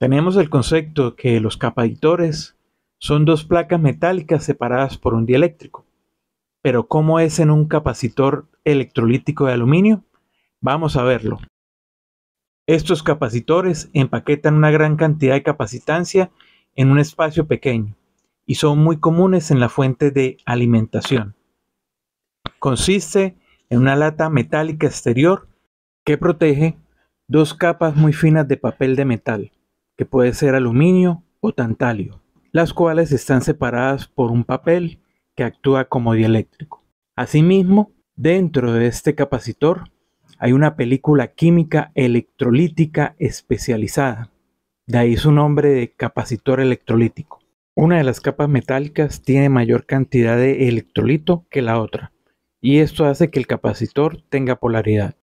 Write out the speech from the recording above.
Tenemos el concepto que los capacitores son dos placas metálicas separadas por un dieléctrico. Pero ¿cómo es en un capacitor electrolítico de aluminio? Vamos a verlo. Estos capacitores empaquetan una gran cantidad de capacitancia en un espacio pequeño y son muy comunes en la fuente de alimentación. Consiste en una lata metálica exterior que protege dos capas muy finas de papel de metal que puede ser aluminio o tantalio, las cuales están separadas por un papel que actúa como dieléctrico. Asimismo, dentro de este capacitor hay una película química electrolítica especializada, de ahí su nombre de capacitor electrolítico. Una de las capas metálicas tiene mayor cantidad de electrolito que la otra, y esto hace que el capacitor tenga polaridad.